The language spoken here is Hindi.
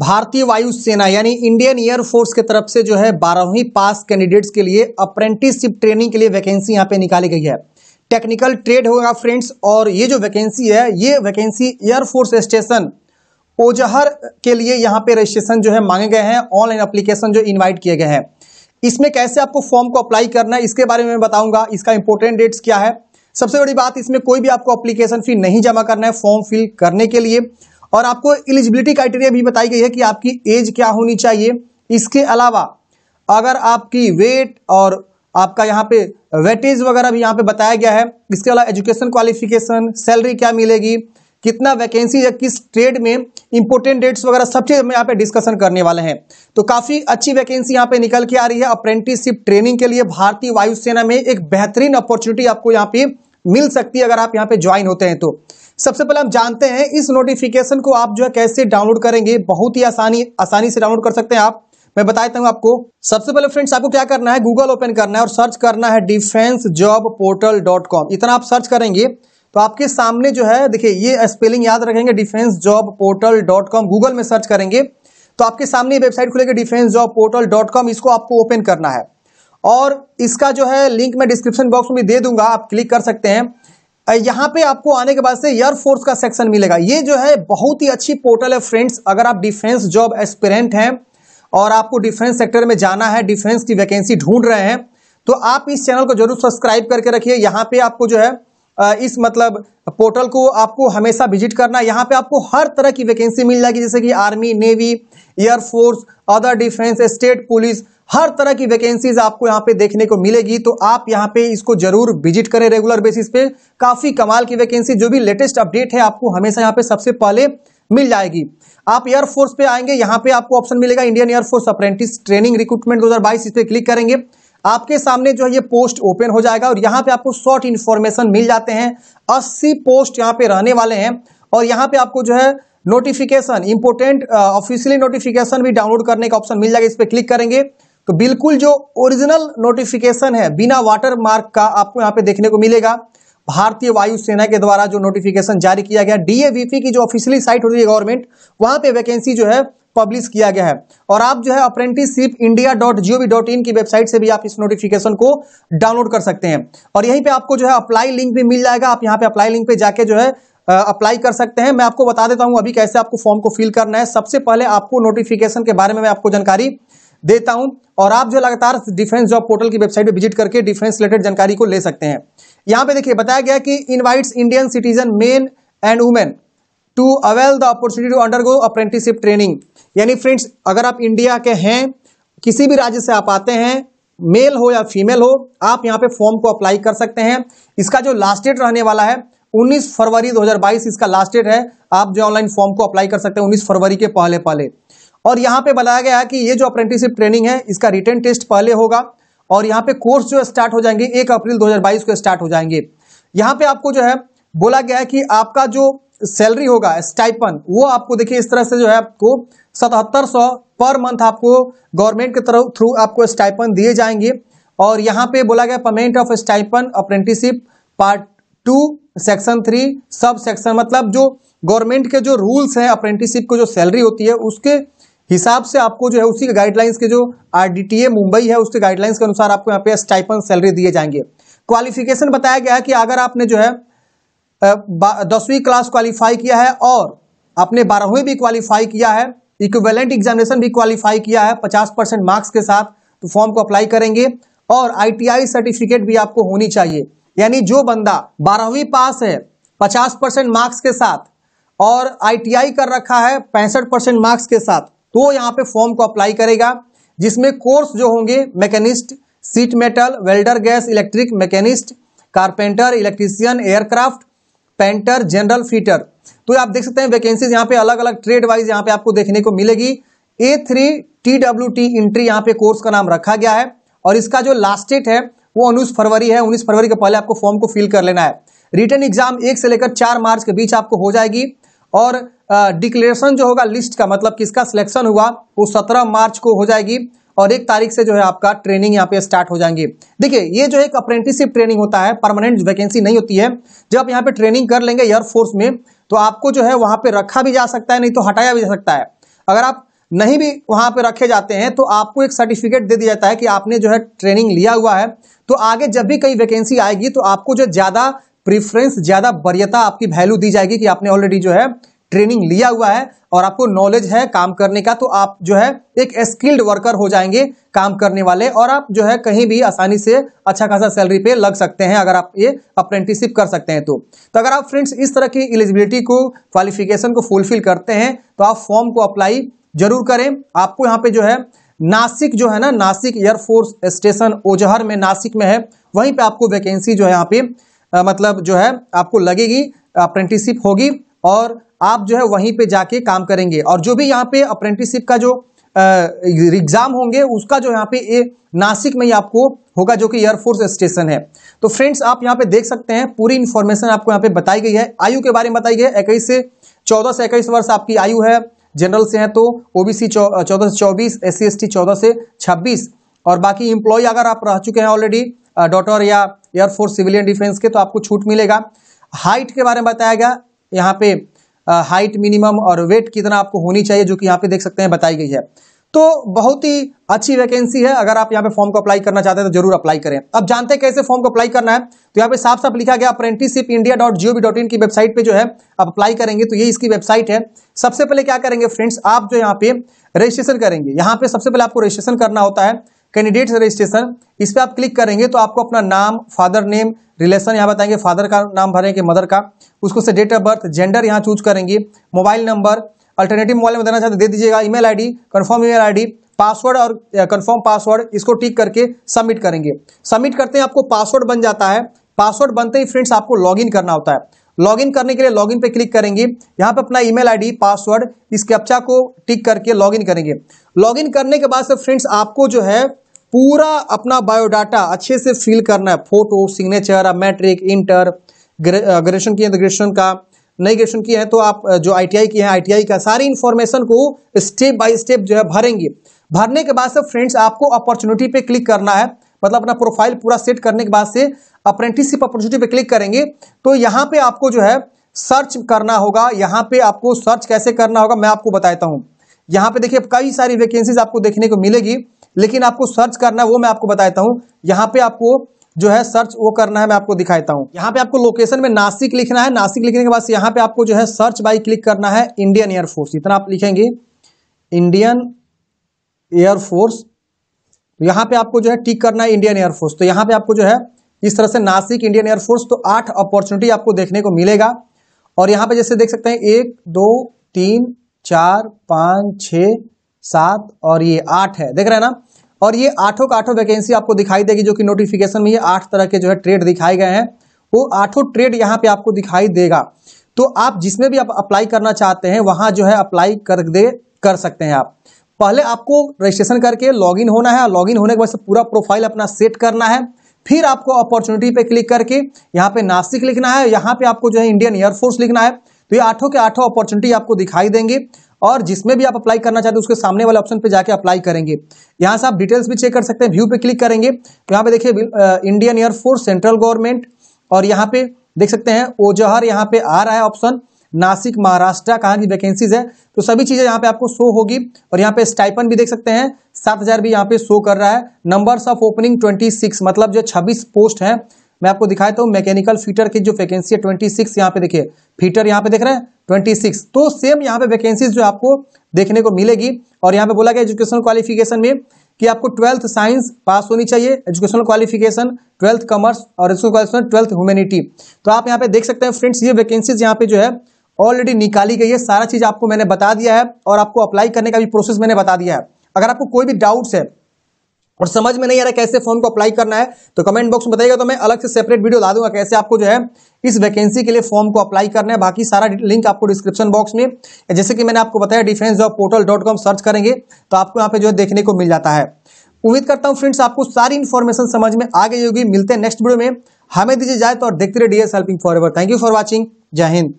भारतीय वायुसेना यानी इंडियन एयर फोर्स की तरफ से जो है बारहवीं पास कैंडिडेट्स के लिए अप्रेंटिसशिप ट्रेनिंग के लिए वैकेंसी यहाँ पे निकाली गई है टेक्निकल ट्रेड होगा फ्रेंड्स और ये जो वैकेंसी है ये वैकेंसी एयरफोर्स स्टेशन ओजहर के लिए यहाँ पे रजिस्ट्रेशन जो है मांगे गए हैं ऑनलाइन अप्लीकेशन जो इन्वाइट किए गए हैं इसमें कैसे आपको फॉर्म को अप्लाई करना है इसके बारे में बताऊंगा इसका इंपॉर्टेंट डेट्स क्या है सबसे बड़ी बात इसमें कोई भी आपको अप्लीकेशन फी नहीं जमा करना है फॉर्म फिल करने के लिए और आपको एलिजिबिलिटी क्राइटेरिया भी बताई गई है कि आपकी एज क्या होनी चाहिए इसके अलावा अगर आपकी वेट और आपका यहाँ पे वेटेज वगैरह भी यहाँ पे बताया गया है इसके अलावा एजुकेशन क्वालिफिकेशन सैलरी क्या मिलेगी कितना वैकेंसी या किस ट्रेड में इंपोर्टेंट डेट्स वगैरह सब चीज़ हम यहाँ पे डिस्कशन करने वाले हैं तो काफ़ी अच्छी वैकेंसी यहाँ पे निकल के आ रही है अप्रेंटिसशिप ट्रेनिंग के लिए भारतीय वायुसेना में एक बेहतरीन अपॉर्चुनिटी आपको यहाँ पे मिल सकती है अगर आप यहाँ पे ज्वाइन होते हैं तो सबसे पहले हम जानते हैं इस नोटिफिकेशन को आप जो है कैसे डाउनलोड करेंगे बहुत ही आसानी आसानी से डाउनलोड कर सकते हैं आप मैं बताता हूं आपको सबसे पहले फ्रेंड्स आपको क्या करना है गूगल ओपन करना है और सर्च करना है defence job portal dot com इतना आप सर्च करेंगे तो आपके सामने जो है देखिए ये स्पेलिंग याद रखेंगे defence job portal dot com Google में सर्च करेंगे तो आपके सामने वेबसाइट खुलेगी defence job portal dot com इसको आपको ओपन करना है और इसका जो है लिंक मैं डिस्क्रिप्शन बॉक्स में भी दे दूंगा आप क्लिक कर सकते हैं यहाँ पे आपको आने के बाद से एयरफोर्स का सेक्शन मिलेगा ये जो है बहुत ही अच्छी पोर्टल है फ्रेंड्स अगर आप डिफेंस जॉब एस्पिरेंट हैं और आपको डिफेंस सेक्टर में जाना है डिफेंस की वैकेंसी ढूंढ रहे हैं तो आप इस चैनल को जरूर सब्सक्राइब करके रखिए यहाँ पे आपको जो है इस मतलब पोर्टल को आपको हमेशा विजिट करना है यहाँ पे आपको हर तरह की वैकेंसी मिल जाएगी जैसे कि army navy air force other defence state police हर तरह की वैकेंसीज आपको यहाँ पे देखने को मिलेगी तो आप यहाँ पे इसको जरूर विजिट करें रेगुलर बेसिस पे काफी कमाल की वैकेंसी जो भी लेटेस्ट अपडेट है आपको हमेशा यहाँ पे सबसे पहले मिल जाएगी आप एयरफोर्स पे आएंगे यहाँ पे आपको ऑप्शन मिलेगा Indian air force apprentice training recruitment दो इस पर क्लिक करेंगे आपके सामने जो है ये पोस्ट ओपन हो जाएगा और यहाँ पे आपको शॉर्ट इन्फॉर्मेशन मिल जाते हैं अस्सी पोस्ट यहाँ पे रहने वाले हैं और यहाँ पे आपको जो है नोटिफिकेशन इंपोर्टेंट ऑफिशियली नोटिफिकेशन भी डाउनलोड करने का ऑप्शन मिल जाएगा इस पर क्लिक करेंगे तो बिल्कुल जो ओरिजिनल नोटिफिकेशन है बिना वाटर मार्क का आपको यहाँ पे देखने को मिलेगा भारतीय वायुसेना के द्वारा जो नोटिफिकेशन जारी किया गया डीएवीपी की जो ऑफिशियली साइट होती है गवर्नमेंट वहां पे वैकेंसी जो है पब्लिश किया गया है और आप जो है apprenticeship India dot G O V dot in की वेबसाइट से भी आप इस नोटिफिकेशन को डाउनलोड कर सकते हैं और यहीं पे आपको जो है अप्लाई लिंक भी मिल जाएगा आप यहाँ पे अप्लाई लिंक पे जाके जो है अप्लाई कर सकते हैं मैं आपको बता देता हूं अभी कैसे आपको फॉर्म को फिल करना है सबसे पहले आपको नोटिफिकेशन के बारे में मैं आपको जानकारी देता हूं और आप जो लगातार डिफेंस जॉब पोर्टल की वेबसाइट पर विजिट करके डिफेंस रिलेटेड जानकारी को ले सकते हैं यहां पे देखिए बताया गया कि invites Indian citizen men and women to avail the opportunity to undergo apprenticeship training यानी फ्रेंड्स अगर आप इंडिया के हैं किसी भी राज्य से आप आते हैं मेल हो या फीमेल हो आप यहाँ पे फॉर्म को अप्लाई कर सकते हैं इसका जो लास्ट डेट रहने वाला है 19 फरवरी 2022 इसका लास्ट डेट है आप जो ऑनलाइन फॉर्म को अप्लाई कर सकते हैं 19 फरवरी के पहले पहले और यहाँ पे बताया गया है कि ये जो अप्रेंटिसिप ट्रेनिंग है इसका रिटर्न टेस्ट पहले होगा और यहाँ पे कोर्स जो स्टार्ट हो जाएंगे एक अप्रैल 2022 को स्टार्ट हो जाएंगे यहाँ पे आपको जो है बोला गया है कि आपका जो सैलरी होगा स्टाइपन वो आपको देखिए इस तरह से जो है आपको सतहत्तर पर मंथ आपको गवर्नमेंट के तरफ थ्रू आपको स्टाइपन दिए जाएंगे और यहाँ पे बोला गया payment of stipend apprenticeship part two section three sub section मतलब जो गवर्नमेंट के जो रूल्स हैं अप्रेंटिसिप को जो सैलरी होती है उसके हिसाब से आपको जो है उसी के गाइडलाइंस के जो आरडीटीए मुंबई है उसके गाइडलाइंस के अनुसार आपको यहाँ पे स्टाइपन सैलरी दिए जाएंगे क्वालिफिकेशन बताया गया है कि अगर आपने जो है दसवीं क्लास क्वालिफाई किया है और आपने बारहवीं भी क्वालिफाई किया है इक्विवेलेंट एग्जामिनेशन भी क्वालिफाई किया है पचास परसेंट मार्क्स के साथ तो फॉर्म को अप्लाई करेंगे और आईटीआई सर्टिफिकेट भी आपको होनी चाहिए यानी जो बंदा बारहवीं पास है पचास परसेंट मार्क्स के साथ और आईटीआई कर रखा है पैंसठ परसेंट मार्क्स के साथ तो यहाँ पे फॉर्म को अप्लाई करेगा जिसमें कोर्स जो होंगे machinist sheet metal welder gas electric machinist carpenter electrician aircraft painter general fitter तो आप देख सकते हैं वैकेंसीज यहाँ पे अलग अलग ट्रेड वाइज यहाँ पे आपको देखने को मिलेगी A three T W T entry यहाँ पे कोर्स का नाम रखा गया है और इसका जो लास्ट डेट है वो उन्नीस फरवरी है उन्नीस फरवरी के पहले आपको फॉर्म को फिल कर लेना है रिटर्न एग्जाम एक से लेकर चार मार्च के बीच आपको हो जाएगी और डिक्लेरेशन जो होगा लिस्ट का मतलब किसका सिलेक्शन हुआ वो सत्रह मार्च को हो जाएगी और एक तारीख से जो है आपका ट्रेनिंग यहाँ पे स्टार्ट हो जाएंगी देखिए ये जो एक अप्रेंटिसशिप ट्रेनिंग होता है परमानेंट वैकेंसी नहीं होती है जब आप यहाँ पे ट्रेनिंग कर लेंगे एयरफोर्स में तो आपको जो है वहां पे रखा भी जा सकता है नहीं तो हटाया भी जा सकता है अगर आप नहीं भी वहां पे रखे जाते हैं तो आपको एक सर्टिफिकेट दे दिया जाता है कि आपने जो है ट्रेनिंग लिया हुआ है तो आगे जब भी कई वैकेंसी आएगी तो आपको जो ज्यादा प्रीफरेंस ज़्यादा वरीयता आपकी वैल्यू दी जाएगी कि आपने ऑलरेडी जो है ट्रेनिंग लिया हुआ है और आपको नॉलेज है काम करने का तो आप जो है एक स्किल्ड वर्कर हो जाएंगे काम करने वाले और आप जो है कहीं भी आसानी से अच्छा खासा सैलरी पे लग सकते हैं अगर आप ये अप्रेंटिसिप कर सकते हैं तो तो अगर आप फ्रेंड्स इस तरह की एलिजिबिलिटी को क्वालिफिकेशन को फुलफिल करते हैं तो आप फॉर्म को अप्लाई जरूर करें आपको यहाँ पे जो है नासिक जो है ना नासिक एयरफोर्स स्टेशन ओजहर में नासिक में है वहीं पर आपको वैकेंसी जो है यहाँ पे आ, मतलब जो है आपको लगेगी अप्रेंटिसिप होगी और आप जो है वहीं पे जाके काम करेंगे और जो भी यहाँ पे अप्रेंटिसिप का जो एग्जाम होंगे उसका जो यहाँ पे ए, नासिक में ही आपको होगा जो कि एयरफोर्स स्टेशन है तो फ्रेंड्स आप यहाँ पे देख सकते हैं पूरी इन्फॉर्मेशन आपको यहाँ पे बताई गई है आयु के बारे में बताई गई है इक्कीस से चौदह से इक्कीस वर्ष आपकी आयु है जनरल से है तो ओबीसी चौदह से चौबीस एस सी चौदह से छब्बीस और बाकी इंप्लॉय अगर आप रह चुके हैं ऑलरेडी डॉटर या एयरफोर्स सिविलियन डिफेंस के तो आपको छूट मिलेगा हाइट के बारे में बताया गया यहाँ पे हाइट मिनिमम और वेट कितना आपको होनी चाहिए जो कि यहाँ पे देख सकते हैं बताई गई है तो बहुत ही अच्छी वैकेंसी है अगर आप यहाँ पे फॉर्म को अप्लाई करना चाहते हैं तो जरूर अप्लाई करें अब जानते हैं कैसे फॉर्म को अप्लाई करना है तो यहाँ पे साफ साफ लिखा गया apprenticeship India dot G O V dot in की वेबसाइट पे जो है आप अप्लाई करेंगे तो ये इसकी वेबसाइट है सबसे पहले क्या करेंगे फ्रेंड्स आप जो यहाँ पे रजिस्ट्रेशन करेंगे यहाँ पे सबसे पहले आपको रजिस्ट्रेशन करना होता है कैंडिडेट रजिस्ट्रेशन इस पर आप क्लिक करेंगे तो आपको अपना नाम फादर नेम रिलेशन यहाँ बताएंगे फादर का नाम भरेंगे मदर का उसको से डेट ऑफ बर्थ जेंडर यहाँ चूज करेंगे मोबाइल नंबर अल्टरनेटिव मोबाइल में देना चाहते दे दीजिएगा email ID confirm email ID password और कंफर्म पासवर्ड इसको टिक करके सबमिट करेंगे सबमिट करते हैं आपको पासवर्ड बन जाता है पासवर्ड बनते ही फ्रेंड्स आपको इन करना होता है लॉगिन करने के लिए लॉगिन पे क्लिक करेंगे यहाँ पे अपना ईमेल आईडी पासवर्ड इस कैप्चा को टिक करके लॉगिन करेंगे लॉगिन करने के बाद से फ्रेंड्स आपको जो है पूरा अपना बायोडाटा अच्छे से फिल करना है photo signature matric inter graduation किए तो ग्रेजुएशन का नई ग्रेजुएशन किए हैं तो आप जो आईटीआई की है आईटीआई का सारी इन्फॉर्मेशन को स्टेप बाय स्टेप जो है भरेंगे भरने के बाद से फ्रेंड्स आपको अपॉर्चुनिटी पे क्लिक करना है मतलब अपना प्रोफाइल पूरा सेट करने के बाद से अप्रेंटिसशिप अपॉर्चुनिटी पे क्लिक करेंगे तो यहां पे आपको जो है सर्च करना होगा यहां पे आपको सर्च कैसे करना होगा मैं आपको बताता हूं यहां पे देखिए कई सारी वैकेंसीज आपको देखने को मिलेगी लेकिन आपको सर्च करना है वो मैं आपको बताता हूं यहां पे आपको जो है सर्च वो करना है मैं आपको दिखाता हूं यहां पे आपको लोकेशन में नासिक लिखना है नासिक लिखने के बाद यहां पे आपको जो है सर्च बाई क्लिक करना है इंडियन एयरफोर्स इतना आप लिखेंगे इंडियन एयरफोर्स यहां पे आपको जो है टिक करना है इंडियन एयरफोर्स तो यहां पे आपको जो है इस तरह से नासिक इंडियन एयरफोर्स तो आठ अपॉर्चुनिटी आपको देखने को मिलेगा और यहाँ पे जैसे देख सकते हैं एक दो तीन चार पाँच छ सात और ये आठ है देख रहे हैं ना और ये आठों का आठों वैकेंसी आपको दिखाई देगी जो कि नोटिफिकेशन में ये आठ तरह के जो है ट्रेड दिखाए गए हैं वो आठों ट्रेड यहाँ पे आपको दिखाई देगा तो आप जिसमें भी आप अप्लाई करना चाहते हैं वहां जो है अप्लाई कर दे कर सकते हैं आप पहले आपको रजिस्ट्रेशन करके लॉगिन होना है लॉगिन होने के बाद पूरा प्रोफाइल अपना सेट करना है फिर आपको अपॉर्चुनिटी पे क्लिक करके यहाँ पे नासिक लिखना है यहाँ पे आपको जो है इंडियन एयरफोर्स लिखना है तो ये आठों के आठों अपॉर्चुनिटी आपको दिखाई देंगे और जिसमें भी आप अप्लाई करना चाहते हैं उसके सामने वाले ऑप्शन पे जाके अप्लाई करेंगे यहाँ से आप डिटेल्स भी चेक कर सकते हैं व्यू पे क्लिक करेंगे तो यहाँ पे देखिए इंडियन एयरफोर्स सेंट्रल गवर्नमेंट और यहाँ पे देख सकते हैं ओजहर यहाँ पे आ रहा है ऑप्शन नासिक महाराष्ट्र कहाँ की वैकेंसीज है तो सभी चीज़ें यहाँ पे आपको शो होगी और यहाँ पे स्टाइपन भी देख सकते हैं सात हज़ार भी यहाँ पे शो कर रहा है numbers of opening twenty six मतलब जो छब्बीस पोस्ट हैं मैं आपको दिखाता हूँ मैकेनिकल फीटर की जो वैकेंसी है ट्वेंटी सिक्स यहाँ पे देखिए फीटर यहाँ पे देख रहे हैं ट्वेंटी सिक्स तो सेम यहाँ पे वैकेंसीज जो आपको देखने को मिलेगी और यहाँ पे बोला गया एजुकेशनल क्वालिफिकेशन में कि आपको ट्वेल्थ साइंस पास होनी चाहिए एजुकेशनल क्वालिफिकेशन ट्वेल्थ कॉमर्स और एजुकेशन ट्वेल्थ ह्यूमैनिटी तो आप यहाँ पे देख सकते हैं फ्रेंड्स ये वैकेंसीज यहाँ पे जो है ऑलरेडी निकाली गई है सारा चीज आपको मैंने बता दिया है और आपको अप्लाई करने का भी प्रोसेस मैंने बता दिया है अगर आपको कोई भी डाउट्स है और समझ में नहीं आ रहा कैसे फॉर्म को अप्लाई करना है तो कमेंट बॉक्स में बताइएगा तो मैं अलग से सेपरेट वीडियो ला दूंगा कैसे आपको जो है इस वैकेंसी के लिए फॉर्म को अप्लाई करना है बाकी सारा लिंक आपको डिस्क्रिप्शन बॉक्स में जैसे कि मैंने आपको बताया defence job portal dot com search करेंगे तो आपको यहाँ पे जो है देखने को मिल जाता है उम्मीद करता हूँ फ्रेंड्स आपको सारी इन्फॉर्मेशन समझ में आ गई होगी मिलते हैं नेक्स्ट वीडियो में हमें दीजिए जाए तो और देखते रहे D S helping forever thank you for watching Jai Hind